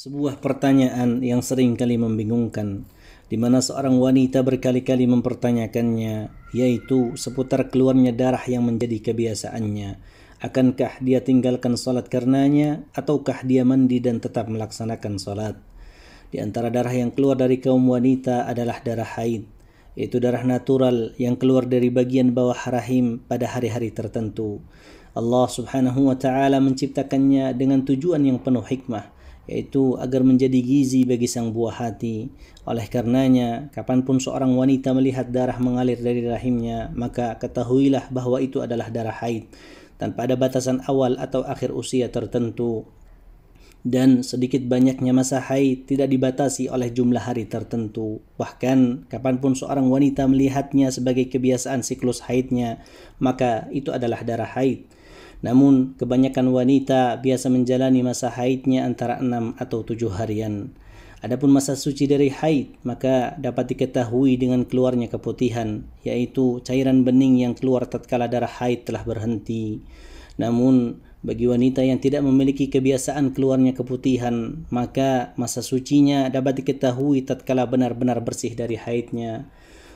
Sebuah pertanyaan yang sering kali membingungkan, di mana seorang wanita berkali-kali mempertanyakannya, yaitu seputar keluarnya darah yang menjadi kebiasaannya. Akankah dia tinggalkan solat karenanya, ataukah dia mandi dan tetap melaksanakan solat? Di antara darah yang keluar dari kaum wanita adalah darah haid, yaitu darah natural yang keluar dari bagian bawah rahim pada hari-hari tertentu. Allah subhanahu wa ta'ala menciptakannya dengan tujuan yang penuh hikmah, yaitu agar menjadi gizi bagi sang buah hati. Oleh karenanya, kapanpun seorang wanita melihat darah mengalir dari rahimnya, maka ketahuilah bahwa itu adalah darah haid, tanpa ada batasan awal atau akhir usia tertentu. Dan sedikit banyaknya masa haid tidak dibatasi oleh jumlah hari tertentu. Bahkan, kapanpun seorang wanita melihatnya sebagai kebiasaan siklus haidnya, maka itu adalah darah haid namun, kebanyakan wanita biasa menjalani masa haidnya antara 6 atau 7 harian. Adapun masa suci dari haid, maka dapat diketahui dengan keluarnya keputihan, yaitu cairan bening yang keluar tatkala darah haid telah berhenti. Namun, bagi wanita yang tidak memiliki kebiasaan keluarnya keputihan, maka masa sucinya dapat diketahui tatkala benar-benar bersih dari haidnya.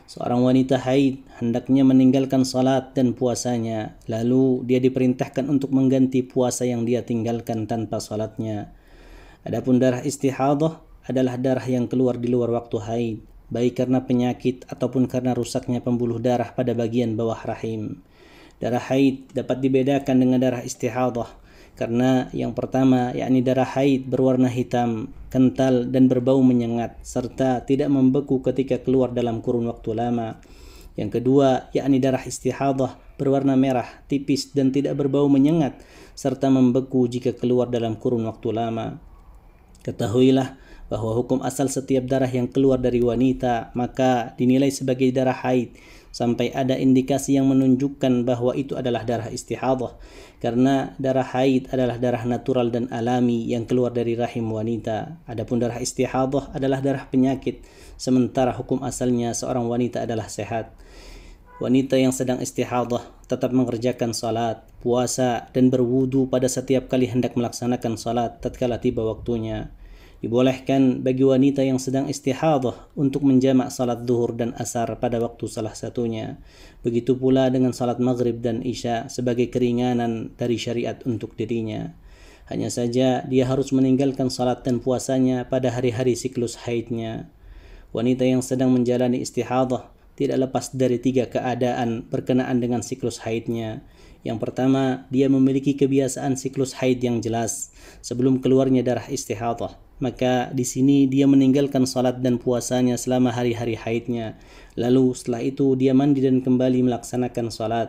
seorang wanita haid hendaknya meninggalkan salat dan puasanya lalu dia diperintahkan untuk mengganti puasa yang dia tinggalkan tanpa salatnya adapun darah istihadah adalah darah yang keluar di luar waktu haid baik karena penyakit ataupun karena rusaknya pembuluh darah pada bagian bawah rahim darah haid dapat dibedakan dengan darah istihadah. karena yang pertama yakni darah haid berwarna hitam, kental dan berbau menyengat serta tidak membeku ketika keluar dalam kurun waktu lama. Yang kedua yakni darah istihadah berwarna merah, tipis dan tidak berbau menyengat serta membeku jika keluar dalam kurun waktu lama. Ketahuilah bahwa hukum asal setiap darah yang keluar dari wanita maka dinilai sebagai darah haid sampai ada indikasi yang menunjukkan bahwa itu adalah darah istihadah karena darah haid adalah darah natural dan alami yang keluar dari rahim wanita adapun darah istihadah adalah darah penyakit sementara hukum asalnya seorang wanita adalah sehat wanita yang sedang istihadah tetap mengerjakan salat, puasa, dan berwudu pada setiap kali hendak melaksanakan salat tatkala tiba waktunya. Dibolehkan bagi wanita yang sedang istihadah untuk menjamak salat zuhur dan asar pada waktu salah satunya. Begitu pula dengan salat maghrib dan isya sebagai keringanan dari syariat untuk dirinya. Hanya saja dia harus meninggalkan salat dan puasanya pada hari-hari siklus haidnya. Wanita yang sedang menjalani istihadah tidak lepas dari tiga keadaan berkenaan dengan siklus haidnya. Yang pertama, dia memiliki kebiasaan siklus haid yang jelas sebelum keluarnya darah istihadah maka di sini dia meninggalkan salat dan puasanya selama hari-hari haidnya. Lalu setelah itu dia mandi dan kembali melaksanakan salat.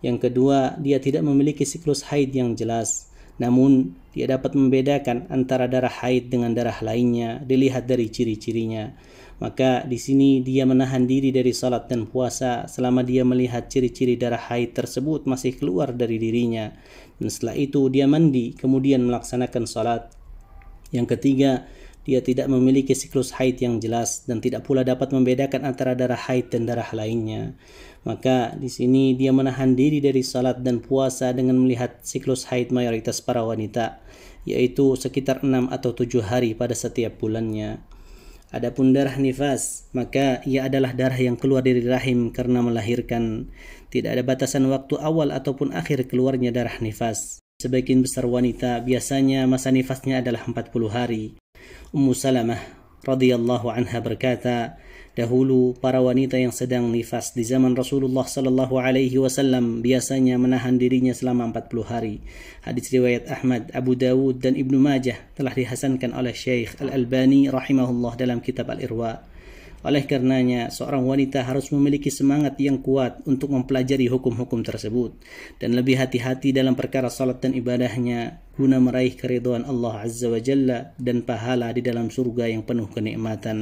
Yang kedua, dia tidak memiliki siklus haid yang jelas. Namun, dia dapat membedakan antara darah haid dengan darah lainnya dilihat dari ciri-cirinya. Maka di sini dia menahan diri dari salat dan puasa selama dia melihat ciri-ciri darah haid tersebut masih keluar dari dirinya. Dan setelah itu dia mandi, kemudian melaksanakan salat, yang ketiga, dia tidak memiliki siklus haid yang jelas dan tidak pula dapat membedakan antara darah haid dan darah lainnya. Maka di sini dia menahan diri dari salat dan puasa dengan melihat siklus haid mayoritas para wanita, yaitu sekitar 6 atau 7 hari pada setiap bulannya. Adapun darah nifas, maka ia adalah darah yang keluar dari rahim karena melahirkan. Tidak ada batasan waktu awal ataupun akhir keluarnya darah nifas. Sebagian besar wanita biasanya masa nifasnya adalah 40 hari. Ummu Salamah radhiyallahu anha berkata, dahulu para wanita yang sedang nifas di zaman Rasulullah sallallahu alaihi wasallam biasanya menahan dirinya selama 40 hari. Hadis riwayat Ahmad, Abu Dawud dan Ibnu Majah telah dihasankan oleh Syekh Al-Albani rahimahullah dalam kitab Al-Irwa. Oleh karenanya, seorang wanita harus memiliki semangat yang kuat untuk mempelajari hukum-hukum tersebut dan lebih hati-hati dalam perkara salat dan ibadahnya guna meraih keridhaan Allah Azza wa Jalla dan pahala di dalam surga yang penuh kenikmatan.